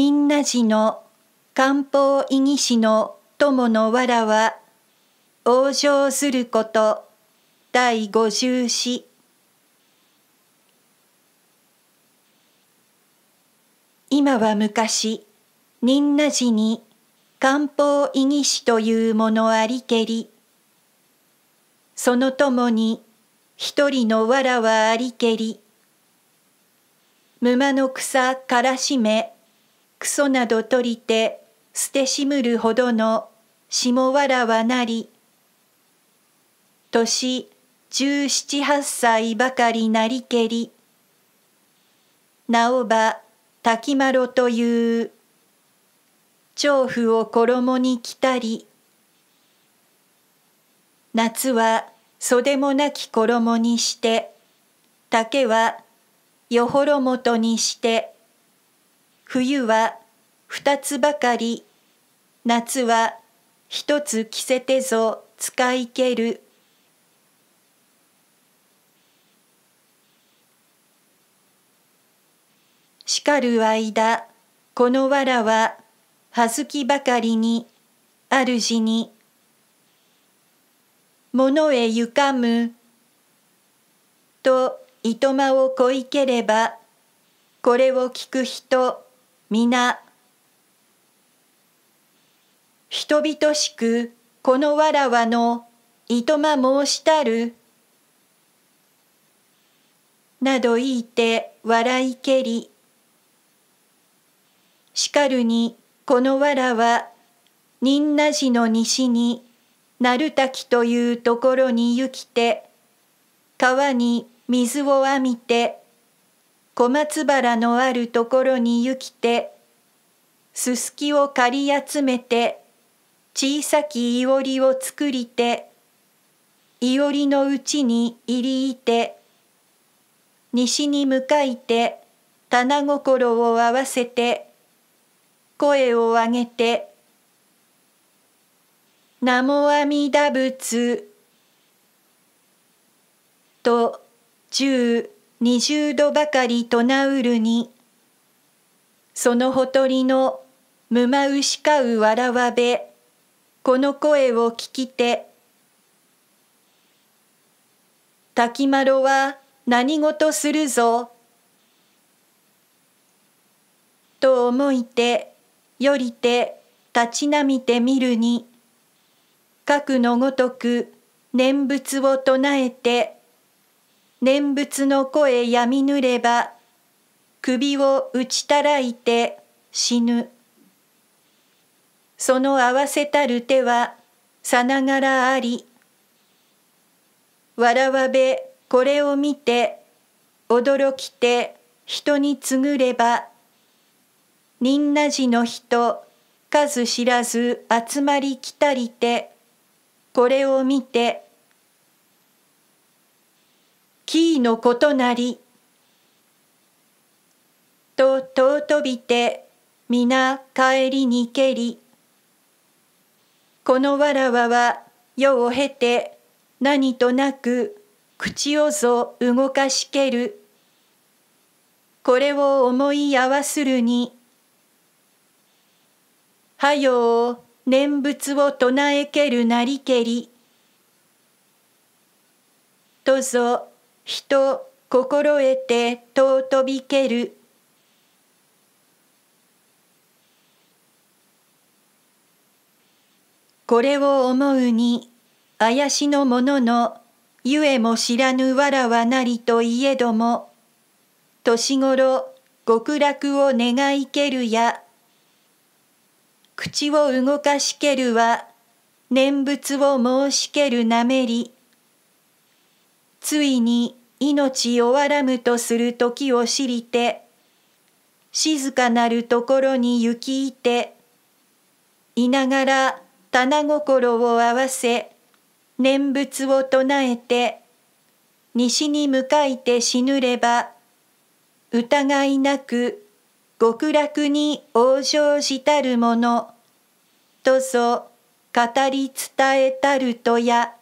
仁和寺の漢方医義士の友のわらは往生すること第五十四今は昔仁和寺に漢方医義士というものありけりそのともに一人のわらはありけり沼の草からしめクソなど取りて捨てしむるほどの下わらはなり年十七八歳ばかりなりけりなおば滝ろという調布を衣に着たり夏は袖もなき衣にして竹はよほろもとにして冬は二つばかり夏は一つ着せてぞ使いけるしかる間このわらははずきばかりに主に物へゆかむといとまをこいければこれを聞く人皆人々しくこのわらわのいとま申したるなど言いて笑いけりしかるにこのわらは仁和寺の西に鳴滝というところに行きて川に水をあみて小松原のあるところに行きてすすきを刈り集めて小さきいおりを作りていおりのうちに入りいて西に向かいて棚心を合わせて声を上げて「名も阿弥陀仏」と十二十度ばかりとなうるにそのほとりのむまうしかうわらわべこの声を聞きて滝丸は何事するぞと思いてよりて立ちなみてみるに核のごとく念仏を唱えて念仏の声やみぬれば首を打ちたらいて死ぬその合わせたる手はさながらありわらわべこれを見て驚きて人に告ぐれば仁和寺の人数知らず集まり来たりてこれを見てキーのことなり。と尊びて皆帰りにけり。このわらわは世を経て何となく口をぞ動かしける。これを思い合わするに。はよう念仏を唱えけるなりけり。とぞ人心得て尊びけるこれを思うに怪しの者のゆえも知らぬわらわなりといえども年頃極楽を願いけるや口を動かしけるは念仏を申しけるなめりついに命をわらむとする時を知りて静かなるところに行きいていながら棚心を合わせ念仏を唱えて西に向かいて死ぬれば疑いなく極楽に往生したるものとぞ語り伝えたるとや。